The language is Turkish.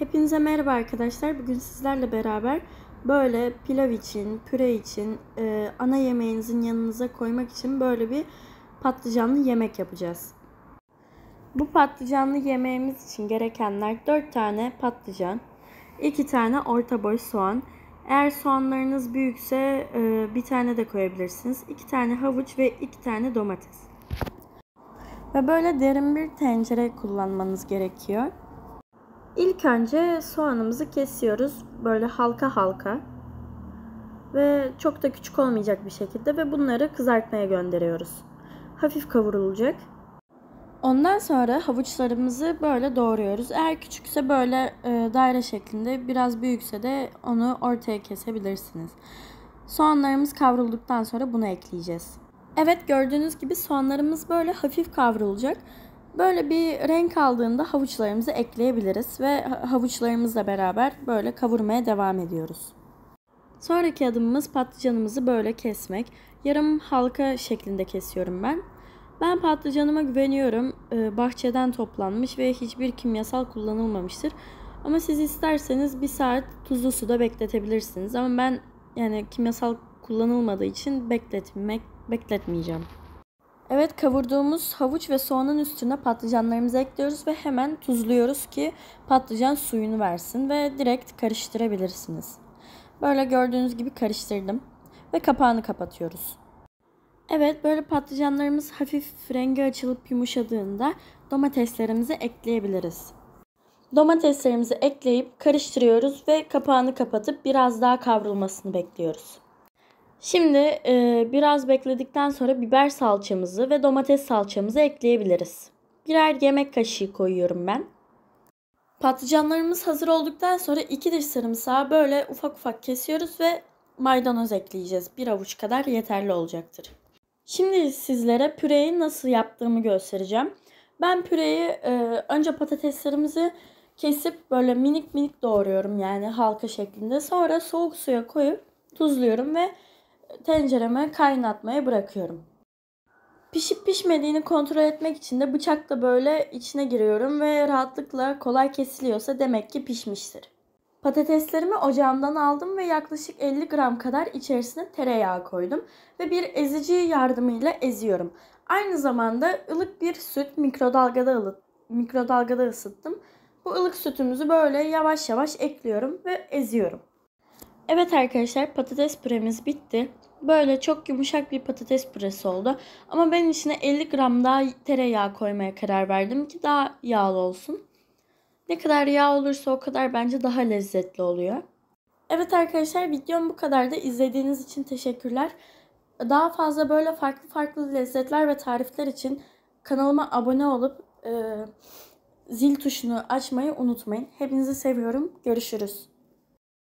Hepinize merhaba arkadaşlar. Bugün sizlerle beraber böyle pilav için, püre için, e, ana yemeğinizin yanınıza koymak için böyle bir patlıcanlı yemek yapacağız. Bu patlıcanlı yemeğimiz için gerekenler 4 tane patlıcan, 2 tane orta boy soğan. Eğer soğanlarınız büyükse e, bir tane de koyabilirsiniz. 2 tane havuç ve 2 tane domates. Ve böyle derin bir tencere kullanmanız gerekiyor. İlk önce soğanımızı kesiyoruz böyle halka halka ve çok da küçük olmayacak bir şekilde ve bunları kızartmaya gönderiyoruz. Hafif kavrulacak. Ondan sonra havuçlarımızı böyle doğruyoruz. Eğer küçükse böyle e, daire şeklinde, biraz büyükse de onu ortaya kesebilirsiniz. Soğanlarımız kavrulduktan sonra bunu ekleyeceğiz. Evet gördüğünüz gibi soğanlarımız böyle hafif kavrulacak. Böyle bir renk aldığında havuçlarımızı ekleyebiliriz ve havuçlarımızla beraber böyle kavurmaya devam ediyoruz. Sonraki adımımız patlıcanımızı böyle kesmek. Yarım halka şeklinde kesiyorum ben. Ben patlıcanıma güveniyorum. Ee, bahçeden toplanmış ve hiçbir kimyasal kullanılmamıştır. Ama siz isterseniz bir saat tuzlu suda bekletebilirsiniz. Ama ben yani kimyasal kullanılmadığı için bekletmek bekletmeyeceğim. Evet kavurduğumuz havuç ve soğanın üstüne patlıcanlarımızı ekliyoruz ve hemen tuzluyoruz ki patlıcan suyunu versin ve direkt karıştırabilirsiniz. Böyle gördüğünüz gibi karıştırdım ve kapağını kapatıyoruz. Evet böyle patlıcanlarımız hafif rengi açılıp yumuşadığında domateslerimizi ekleyebiliriz. Domateslerimizi ekleyip karıştırıyoruz ve kapağını kapatıp biraz daha kavrulmasını bekliyoruz. Şimdi e, biraz bekledikten sonra biber salçamızı ve domates salçamızı ekleyebiliriz. Birer yemek kaşığı koyuyorum ben. Patlıcanlarımız hazır olduktan sonra iki diş sarımsağı böyle ufak ufak kesiyoruz ve maydanoz ekleyeceğiz. Bir avuç kadar yeterli olacaktır. Şimdi sizlere püreyi nasıl yaptığımı göstereceğim. Ben püreyi e, önce patateslerimizi kesip böyle minik minik doğruyorum yani halka şeklinde. Sonra soğuk suya koyup tuzluyorum ve tencereme kaynatmaya bırakıyorum. Pişip pişmediğini kontrol etmek için de bıçakla böyle içine giriyorum ve rahatlıkla kolay kesiliyorsa demek ki pişmiştir. Patateslerimi ocağımdan aldım ve yaklaşık 50 gram kadar içerisine tereyağı koydum ve bir ezici yardımıyla eziyorum. Aynı zamanda ılık bir süt mikrodalgada ılı mikrodalgada ısıttım. Bu ılık sütümüzü böyle yavaş yavaş ekliyorum ve eziyorum. Evet arkadaşlar patates püremiz bitti. Böyle çok yumuşak bir patates püresi oldu. Ama ben içine 50 gram daha tereyağı koymaya karar verdim ki daha yağlı olsun. Ne kadar yağ olursa o kadar bence daha lezzetli oluyor. Evet arkadaşlar videom bu kadar da izlediğiniz için teşekkürler. Daha fazla böyle farklı farklı lezzetler ve tarifler için kanalıma abone olup e, zil tuşunu açmayı unutmayın. Hepinizi seviyorum. Görüşürüz.